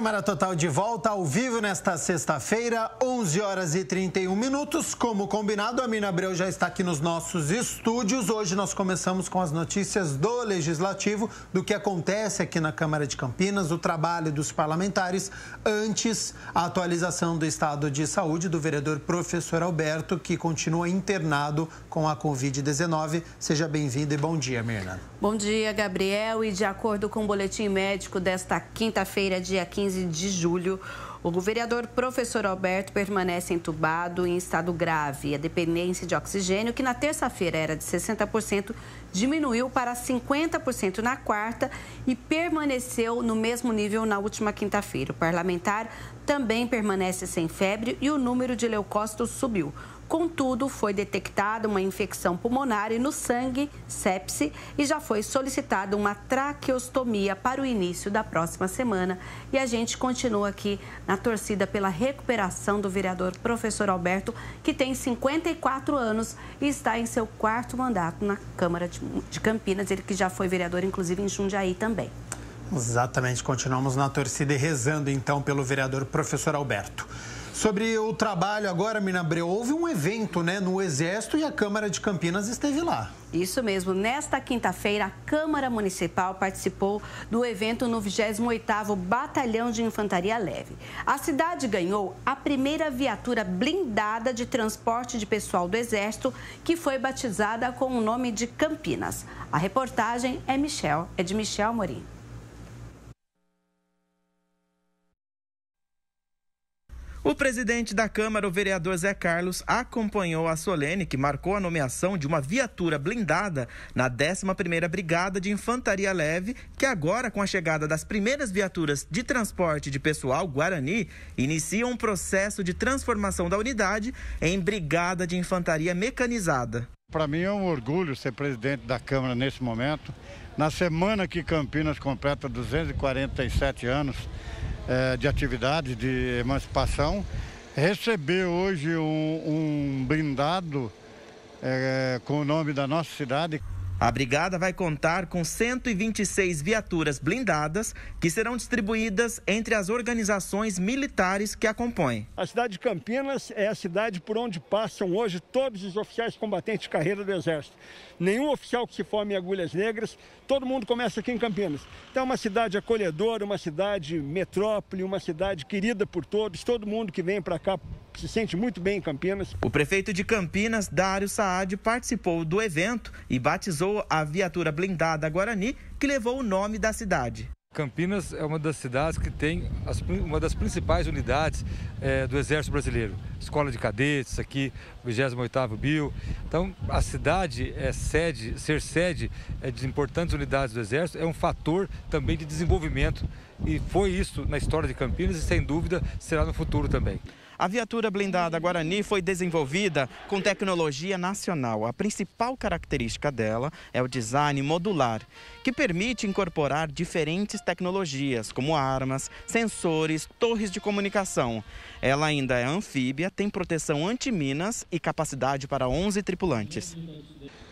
Câmara Total de volta ao vivo nesta sexta-feira, 11 horas e 31 minutos. Como combinado, a Mina Abreu já está aqui nos nossos estúdios. Hoje nós começamos com as notícias do Legislativo, do que acontece aqui na Câmara de Campinas, o trabalho dos parlamentares, antes a atualização do estado de saúde do vereador professor Alberto, que continua internado com a Covid-19. Seja bem-vindo e bom dia, Mirna. Bom dia, Gabriel. E de acordo com o boletim médico desta quinta-feira, dia 15 de julho, o vereador professor Alberto permanece entubado em estado grave. A dependência de oxigênio, que na terça-feira era de 60%, diminuiu para 50% na quarta e permaneceu no mesmo nível na última quinta-feira. O parlamentar também permanece sem febre e o número de leucócitos subiu. Contudo, foi detectada uma infecção pulmonar e no sangue, sepse, e já foi solicitada uma traqueostomia para o início da próxima semana. E a gente continua aqui na torcida pela recuperação do vereador professor Alberto, que tem 54 anos e está em seu quarto mandato na Câmara de Campinas, ele que já foi vereador, inclusive, em Jundiaí também. Exatamente, continuamos na torcida e rezando então pelo vereador professor Alberto. Sobre o trabalho agora, Minabreu, houve um evento né, no Exército e a Câmara de Campinas esteve lá. Isso mesmo. Nesta quinta-feira, a Câmara Municipal participou do evento no 28º Batalhão de Infantaria Leve. A cidade ganhou a primeira viatura blindada de transporte de pessoal do Exército, que foi batizada com o nome de Campinas. A reportagem é Michel, é de Michel Morim. O presidente da Câmara, o vereador Zé Carlos, acompanhou a Solene, que marcou a nomeação de uma viatura blindada na 11ª Brigada de Infantaria Leve, que agora, com a chegada das primeiras viaturas de transporte de pessoal Guarani, inicia um processo de transformação da unidade em Brigada de Infantaria Mecanizada. Para mim é um orgulho ser presidente da Câmara nesse momento. Na semana que Campinas completa 247 anos, é, de atividade de emancipação, recebeu hoje um, um brindado é, com o nome da nossa cidade. A brigada vai contar com 126 viaturas blindadas que serão distribuídas entre as organizações militares que a compõem. A cidade de Campinas é a cidade por onde passam hoje todos os oficiais combatentes de carreira do Exército. Nenhum oficial que se forme em Agulhas Negras, todo mundo começa aqui em Campinas. Então é uma cidade acolhedora, uma cidade metrópole, uma cidade querida por todos, todo mundo que vem para cá se sente muito bem em Campinas. O prefeito de Campinas, Dário Saad, participou do evento e batizou a viatura blindada Guarani, que levou o nome da cidade. Campinas é uma das cidades que tem as, uma das principais unidades é, do Exército Brasileiro. Escola de Cadetes aqui, 28º Bio. Então, a cidade é sede, ser sede é, de importantes unidades do Exército é um fator também de desenvolvimento. E foi isso na história de Campinas e, sem dúvida, será no futuro também. A viatura blindada Guarani foi desenvolvida com tecnologia nacional. A principal característica dela é o design modular, que permite incorporar diferentes tecnologias, como armas, sensores, torres de comunicação. Ela ainda é anfíbia, tem proteção anti-minas e capacidade para 11 tripulantes.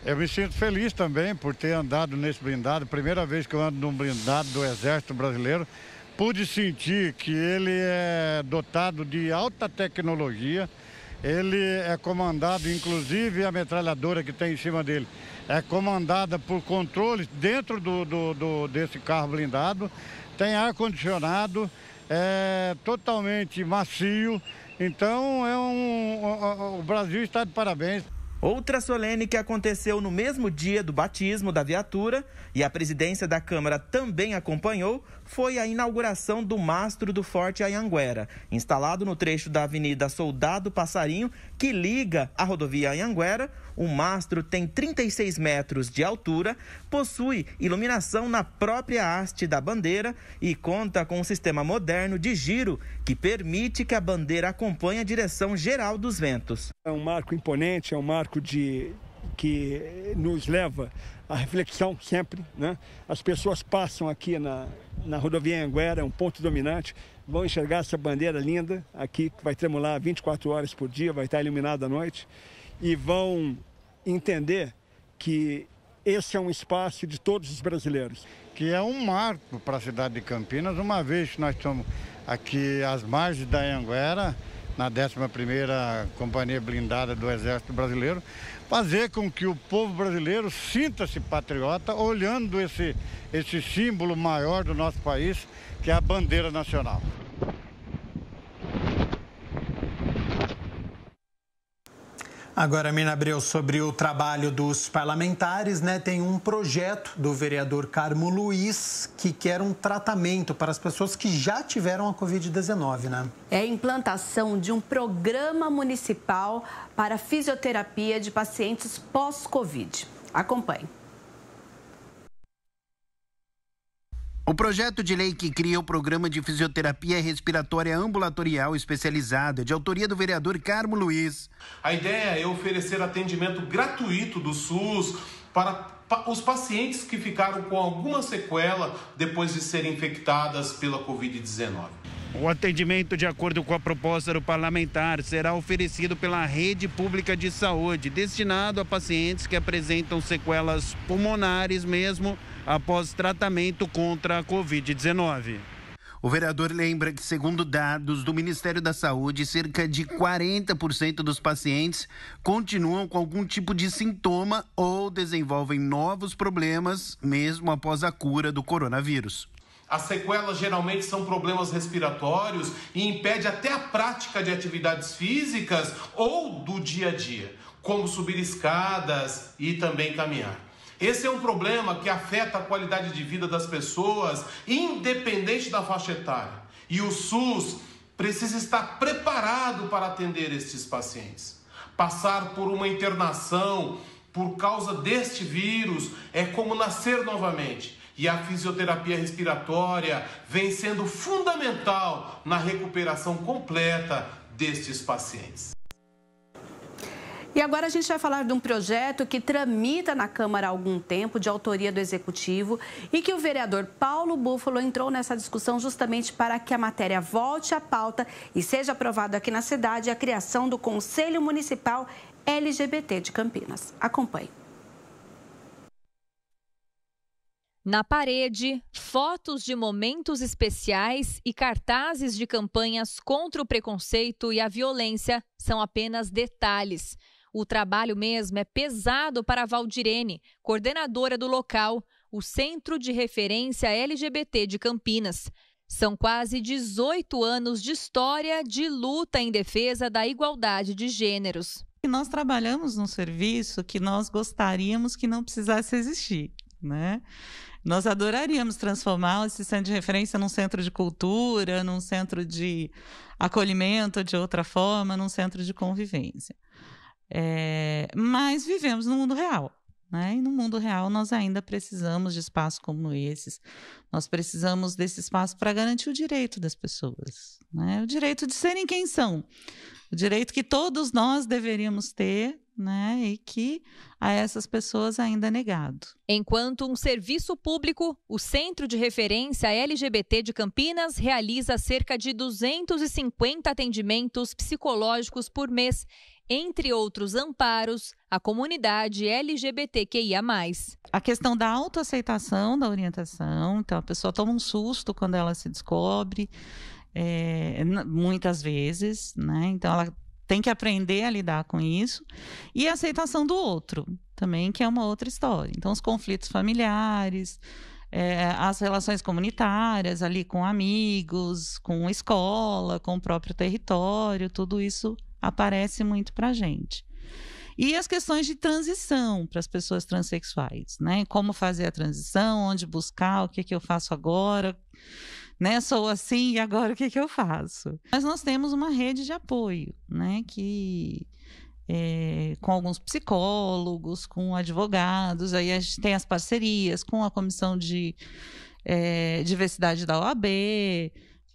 Eu me sinto feliz também por ter andado nesse blindado, primeira vez que eu ando num blindado do Exército Brasileiro pude sentir que ele é dotado de alta tecnologia. Ele é comandado, inclusive a metralhadora que tem em cima dele, é comandada por controles dentro do, do, do desse carro blindado. Tem ar-condicionado, é totalmente macio. Então, é um, o Brasil está de parabéns. Outra solene que aconteceu no mesmo dia do batismo da viatura, e a presidência da Câmara também acompanhou, foi a inauguração do mastro do Forte Ayanguera, instalado no trecho da Avenida Soldado Passarinho, que liga a rodovia Ayanguera o mastro tem 36 metros de altura, possui iluminação na própria haste da bandeira e conta com um sistema moderno de giro que permite que a bandeira acompanhe a direção geral dos ventos. É um marco imponente, é um marco de que nos leva à reflexão sempre. Né? As pessoas passam aqui na, na rodovia Anguera, é um ponto dominante, vão enxergar essa bandeira linda aqui, que vai tremular 24 horas por dia, vai estar iluminada à noite, e vão entender que esse é um espaço de todos os brasileiros. Que é um marco para a cidade de Campinas, uma vez que nós estamos aqui às margens da Anguera, na 11ª Companhia Blindada do Exército Brasileiro, fazer com que o povo brasileiro sinta-se patriota, olhando esse, esse símbolo maior do nosso país, que é a bandeira nacional. Agora, Mina Abreu, sobre o trabalho dos parlamentares, né? Tem um projeto do vereador Carmo Luiz que quer um tratamento para as pessoas que já tiveram a Covid-19, né? É a implantação de um programa municipal para fisioterapia de pacientes pós-Covid. Acompanhe. O projeto de lei que cria o programa de fisioterapia respiratória ambulatorial especializada, é de autoria do vereador Carmo Luiz. A ideia é oferecer atendimento gratuito do SUS para os pacientes que ficaram com alguma sequela depois de serem infectadas pela Covid-19. O atendimento, de acordo com a proposta do parlamentar, será oferecido pela rede pública de saúde, destinado a pacientes que apresentam sequelas pulmonares mesmo após tratamento contra a Covid-19. O vereador lembra que, segundo dados do Ministério da Saúde, cerca de 40% dos pacientes continuam com algum tipo de sintoma ou desenvolvem novos problemas, mesmo após a cura do coronavírus. As sequelas geralmente são problemas respiratórios e impede até a prática de atividades físicas ou do dia a dia, como subir escadas e também caminhar. Esse é um problema que afeta a qualidade de vida das pessoas, independente da faixa etária. E o SUS precisa estar preparado para atender estes pacientes. Passar por uma internação por causa deste vírus é como nascer novamente. E a fisioterapia respiratória vem sendo fundamental na recuperação completa destes pacientes. E agora a gente vai falar de um projeto que tramita na Câmara há algum tempo, de autoria do Executivo, e que o vereador Paulo Búfalo entrou nessa discussão justamente para que a matéria volte à pauta e seja aprovada aqui na cidade a criação do Conselho Municipal LGBT de Campinas. Acompanhe. Na parede, fotos de momentos especiais e cartazes de campanhas contra o preconceito e a violência são apenas detalhes. O trabalho mesmo é pesado para Valdirene, coordenadora do local, o Centro de Referência LGBT de Campinas. São quase 18 anos de história de luta em defesa da igualdade de gêneros. Nós trabalhamos num serviço que nós gostaríamos que não precisasse existir, né? Nós adoraríamos transformar esse centro de referência num centro de cultura, num centro de acolhimento de outra forma, num centro de convivência. É, mas vivemos no mundo real. Né? E no mundo real nós ainda precisamos de espaços como esses. Nós precisamos desse espaço para garantir o direito das pessoas, né? O direito de serem quem são, o direito que todos nós deveríamos ter, né? E que a essas pessoas ainda é negado. Enquanto um serviço público, o Centro de Referência LGBT de Campinas realiza cerca de 250 atendimentos psicológicos por mês entre outros amparos, a comunidade LGBTQIA. A questão da autoaceitação da orientação, então a pessoa toma um susto quando ela se descobre, é, muitas vezes, né? Então ela tem que aprender a lidar com isso. E a aceitação do outro, também, que é uma outra história. Então, os conflitos familiares. É, as relações comunitárias ali com amigos, com escola, com o próprio território, tudo isso aparece muito para gente. E as questões de transição para as pessoas transexuais, né? Como fazer a transição, onde buscar, o que, que eu faço agora, né? Sou assim e agora o que, que eu faço? Mas nós temos uma rede de apoio, né? Que é, com alguns psicólogos, com advogados, aí a gente tem as parcerias com a comissão de é, diversidade da OAB,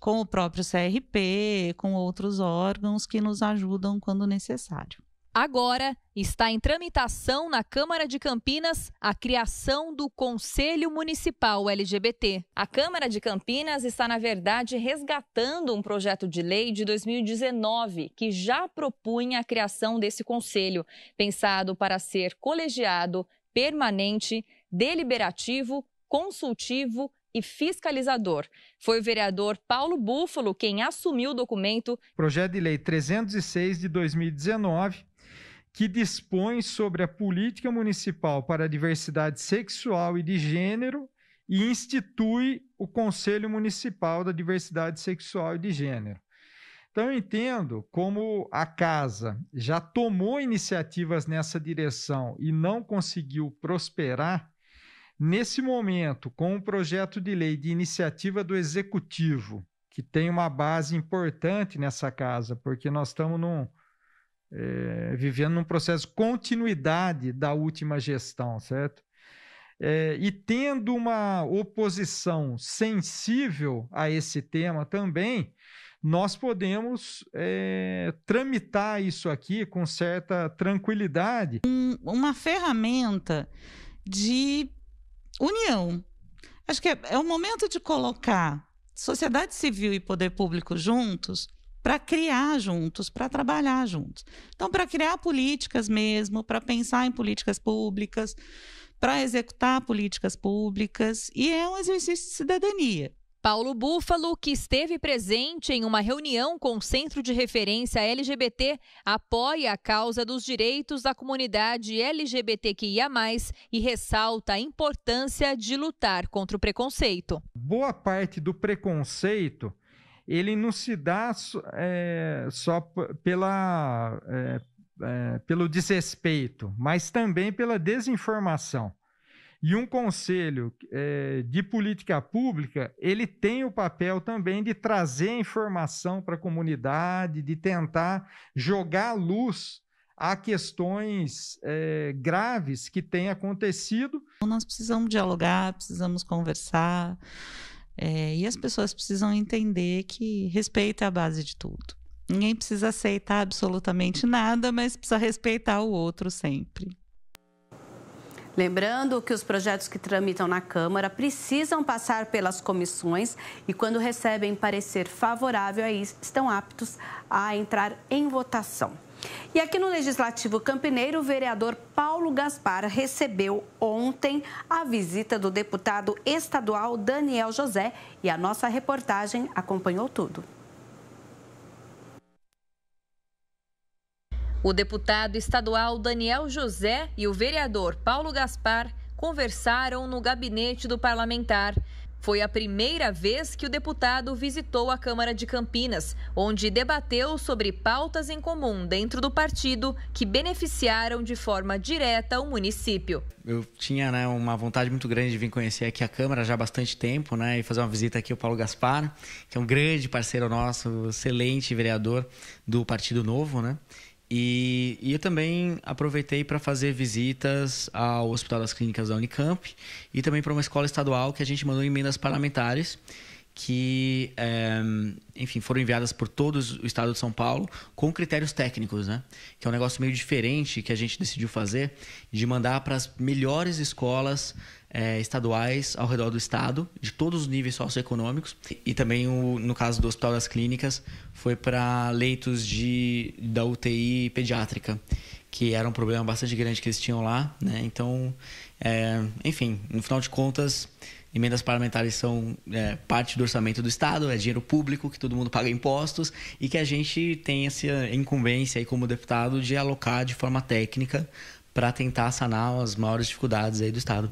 com o próprio CRP, com outros órgãos que nos ajudam quando necessário. Agora está em tramitação na Câmara de Campinas a criação do Conselho Municipal LGBT. A Câmara de Campinas está, na verdade, resgatando um projeto de lei de 2019 que já propunha a criação desse conselho, pensado para ser colegiado, permanente, deliberativo, consultivo e fiscalizador. Foi o vereador Paulo Búfalo quem assumiu o documento. Projeto de Lei 306 de 2019, que dispõe sobre a política municipal para a diversidade sexual e de gênero e institui o Conselho Municipal da Diversidade Sexual e de Gênero. Então, eu entendo como a casa já tomou iniciativas nessa direção e não conseguiu prosperar Nesse momento, com o um projeto de lei de iniciativa do Executivo, que tem uma base importante nessa casa, porque nós estamos num, é, vivendo num processo de continuidade da última gestão, certo? É, e tendo uma oposição sensível a esse tema também, nós podemos é, tramitar isso aqui com certa tranquilidade. Um, uma ferramenta de união. Acho que é, é o momento de colocar sociedade civil e poder público juntos para criar juntos, para trabalhar juntos. Então, para criar políticas mesmo, para pensar em políticas públicas, para executar políticas públicas, e é um exercício de cidadania. Paulo Búfalo, que esteve presente em uma reunião com o Centro de Referência LGBT, apoia a causa dos direitos da comunidade LGBTQIA, e ressalta a importância de lutar contra o preconceito. Boa parte do preconceito ele não se dá é, só pela, é, é, pelo desrespeito, mas também pela desinformação. E um conselho é, de política pública, ele tem o papel também de trazer informação para a comunidade, de tentar jogar luz a questões é, graves que têm acontecido. Então, nós precisamos dialogar, precisamos conversar, é, e as pessoas precisam entender que respeito é a base de tudo. Ninguém precisa aceitar absolutamente nada, mas precisa respeitar o outro sempre. Lembrando que os projetos que tramitam na Câmara precisam passar pelas comissões e, quando recebem parecer favorável estão aptos a entrar em votação. E aqui no Legislativo Campineiro, o vereador Paulo Gaspar recebeu ontem a visita do deputado estadual Daniel José e a nossa reportagem acompanhou tudo. O deputado estadual Daniel José e o vereador Paulo Gaspar conversaram no gabinete do parlamentar. Foi a primeira vez que o deputado visitou a Câmara de Campinas, onde debateu sobre pautas em comum dentro do partido que beneficiaram de forma direta o município. Eu tinha né, uma vontade muito grande de vir conhecer aqui a Câmara já há bastante tempo né, e fazer uma visita aqui ao Paulo Gaspar, que é um grande parceiro nosso, excelente vereador do Partido Novo. Né? E, e eu também aproveitei para fazer visitas ao Hospital das Clínicas da Unicamp e também para uma escola estadual que a gente mandou emendas parlamentares que, é, enfim, foram enviadas por todo o estado de São Paulo com critérios técnicos, né? Que é um negócio meio diferente que a gente decidiu fazer de mandar para as melhores escolas é, estaduais ao redor do estado, de todos os níveis socioeconômicos. E também, o, no caso do Hospital das Clínicas, foi para leitos de, da UTI pediátrica, que era um problema bastante grande que eles tinham lá. Né? Então, é, enfim, no final de contas, emendas parlamentares são é, parte do orçamento do Estado, é dinheiro público que todo mundo paga impostos e que a gente tem essa incumbência aí como deputado de alocar de forma técnica para tentar sanar as maiores dificuldades aí do Estado.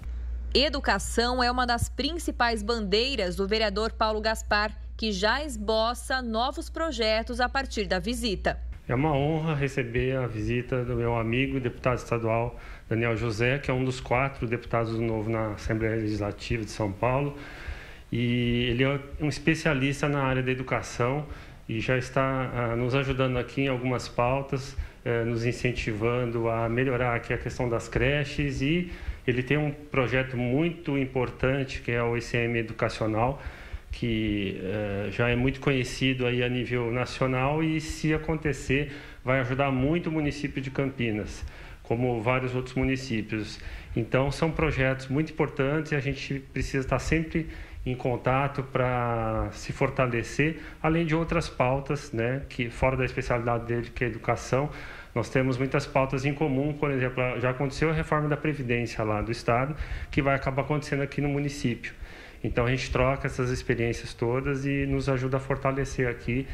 Educação é uma das principais bandeiras do vereador Paulo Gaspar, que já esboça novos projetos a partir da visita. É uma honra receber a visita do meu amigo deputado estadual Daniel José, que é um dos quatro deputados do Novo na Assembleia Legislativa de São Paulo. E ele é um especialista na área da educação e já está ah, nos ajudando aqui em algumas pautas, eh, nos incentivando a melhorar aqui a questão das creches e ele tem um projeto muito importante que é o ICM Educacional, que eh, já é muito conhecido aí a nível nacional e, se acontecer, vai ajudar muito o município de Campinas, como vários outros municípios. Então, são projetos muito importantes e a gente precisa estar sempre em contato para se fortalecer, além de outras pautas, né, que fora da especialidade dele, que é a educação, nós temos muitas pautas em comum, por exemplo, já aconteceu a reforma da Previdência lá do Estado, que vai acabar acontecendo aqui no município. Então a gente troca essas experiências todas e nos ajuda a fortalecer aqui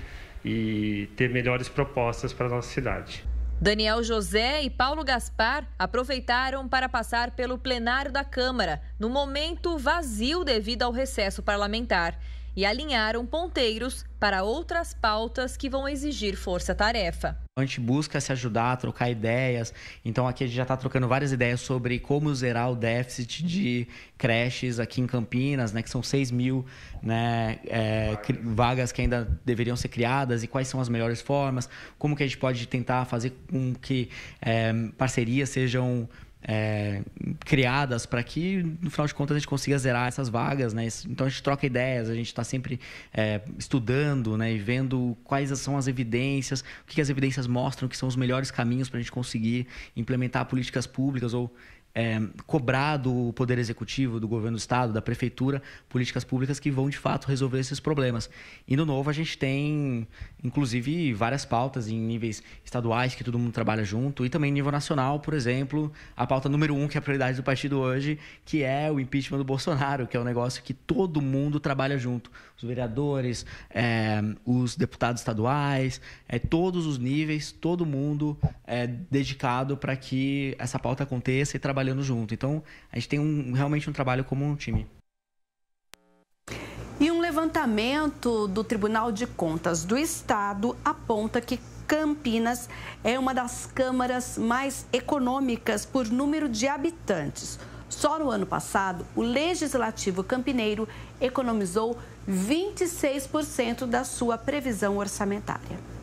e ter melhores propostas para a nossa cidade. Daniel José e Paulo Gaspar aproveitaram para passar pelo plenário da Câmara, no momento vazio devido ao recesso parlamentar e alinharam ponteiros para outras pautas que vão exigir força-tarefa. A gente busca se ajudar, trocar ideias. Então aqui a gente já está trocando várias ideias sobre como zerar o déficit de creches aqui em Campinas, né, que são 6 mil né, é, vagas que ainda deveriam ser criadas e quais são as melhores formas. Como que a gente pode tentar fazer com que é, parcerias sejam é, criadas para que, no final de contas, a gente consiga zerar essas vagas. Né? Então a gente troca ideias, a gente está sempre é, estudando né? e vendo quais são as evidências, o que as evidências mostram que são os melhores caminhos para a gente conseguir implementar políticas públicas ou é, cobrar do Poder Executivo, do Governo do Estado, da Prefeitura, políticas públicas que vão de fato resolver esses problemas. E no novo a gente tem, inclusive, várias pautas em níveis estaduais que todo mundo trabalha junto e também em nível nacional, por exemplo, a pauta número um, que é a prioridade do partido hoje, que é o impeachment do Bolsonaro, que é um negócio que todo mundo trabalha junto. Os vereadores, é, os deputados estaduais, é, todos os níveis, todo mundo é dedicado para que essa pauta aconteça e trabalhe trabalhando junto. Então, a gente tem um, realmente um trabalho como um time. E um levantamento do Tribunal de Contas do Estado aponta que Campinas é uma das câmaras mais econômicas por número de habitantes. Só no ano passado, o legislativo campineiro economizou 26% da sua previsão orçamentária.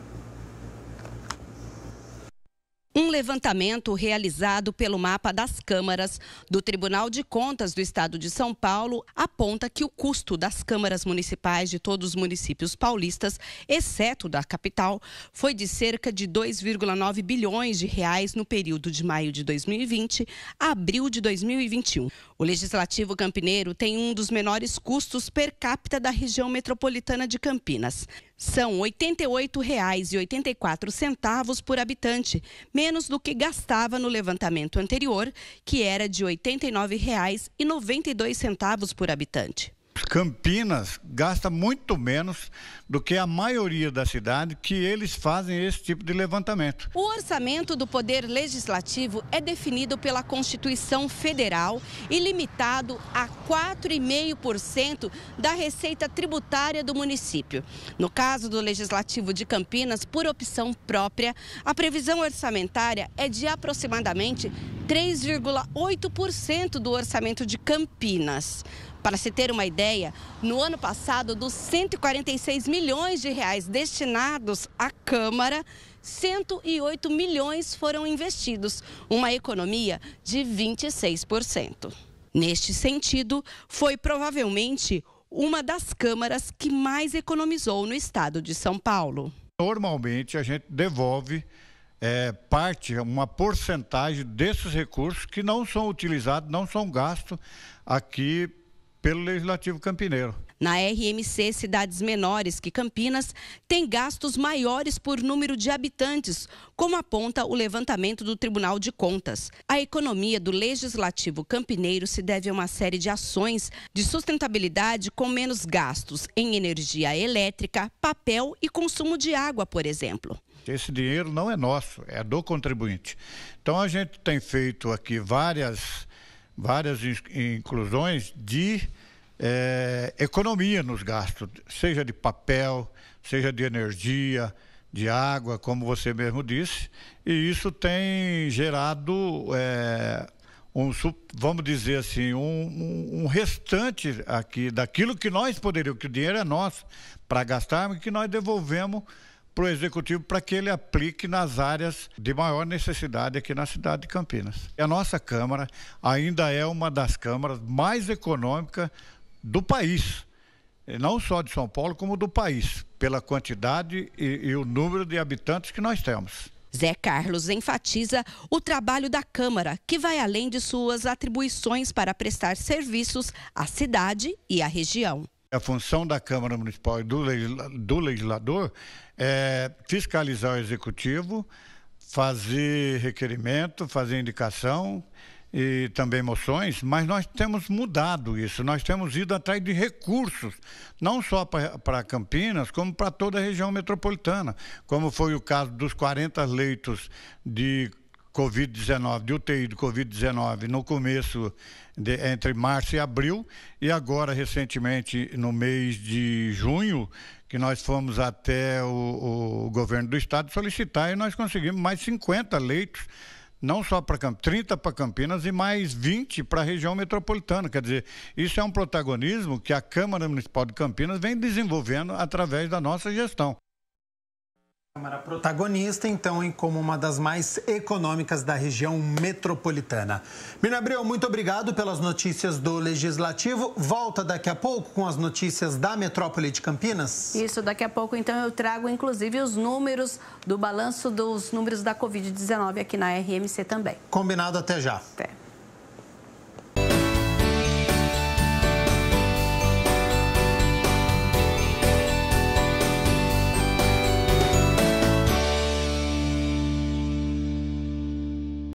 Um levantamento realizado pelo mapa das câmaras do Tribunal de Contas do Estado de São Paulo aponta que o custo das câmaras municipais de todos os municípios paulistas, exceto da capital, foi de cerca de 2,9 bilhões de reais no período de maio de 2020 a abril de 2021. O Legislativo Campineiro tem um dos menores custos per capita da região metropolitana de Campinas são R$ 88,84 por habitante, menos do que gastava no levantamento anterior, que era de R$ 89,92 por habitante. Campinas gasta muito menos do que a maioria da cidade que eles fazem esse tipo de levantamento. O orçamento do Poder Legislativo é definido pela Constituição Federal e limitado a 4,5% da receita tributária do município. No caso do Legislativo de Campinas, por opção própria, a previsão orçamentária é de aproximadamente 3,8% do orçamento de Campinas. Para se ter uma ideia, no ano passado, dos 146 milhões de reais destinados à Câmara, 108 milhões foram investidos, uma economia de 26%. Neste sentido, foi provavelmente uma das câmaras que mais economizou no estado de São Paulo. Normalmente a gente devolve é, parte, uma porcentagem desses recursos que não são utilizados, não são gastos aqui pelo Legislativo Campineiro. Na RMC Cidades Menores que Campinas tem gastos maiores por número de habitantes, como aponta o levantamento do Tribunal de Contas. A economia do Legislativo Campineiro se deve a uma série de ações de sustentabilidade com menos gastos em energia elétrica, papel e consumo de água, por exemplo. Esse dinheiro não é nosso, é do contribuinte. Então a gente tem feito aqui várias, várias inclusões de é, economia nos gastos, seja de papel, seja de energia, de água, como você mesmo disse, e isso tem gerado é, um, vamos dizer assim, um, um, restante aqui daquilo que nós poderíamos, que o dinheiro é nosso para gastarmos, que nós devolvemos para o executivo para que ele aplique nas áreas de maior necessidade aqui na cidade de Campinas. E a nossa Câmara ainda é uma das câmaras mais econômicas do país, não só de São Paulo, como do país, pela quantidade e, e o número de habitantes que nós temos. Zé Carlos enfatiza o trabalho da Câmara, que vai além de suas atribuições para prestar serviços à cidade e à região a função da Câmara Municipal e do, do legislador é fiscalizar o executivo, fazer requerimento, fazer indicação e também moções, mas nós temos mudado isso, nós temos ido atrás de recursos, não só para Campinas, como para toda a região metropolitana, como foi o caso dos 40 leitos de Covid-19, de UTI do Covid-19 no começo, de, entre março e abril, e agora, recentemente, no mês de junho, que nós fomos até o, o governo do estado solicitar e nós conseguimos mais 50 leitos não só para Campinas, 30 para Campinas e mais 20 para a região metropolitana. Quer dizer, isso é um protagonismo que a Câmara Municipal de Campinas vem desenvolvendo através da nossa gestão. Câmara protagonista, então, em como uma das mais econômicas da região metropolitana. Mirna Abreu, muito obrigado pelas notícias do Legislativo. Volta daqui a pouco com as notícias da metrópole de Campinas. Isso, daqui a pouco, então, eu trago, inclusive, os números do balanço dos números da Covid-19 aqui na RMC também. Combinado, até já. Até.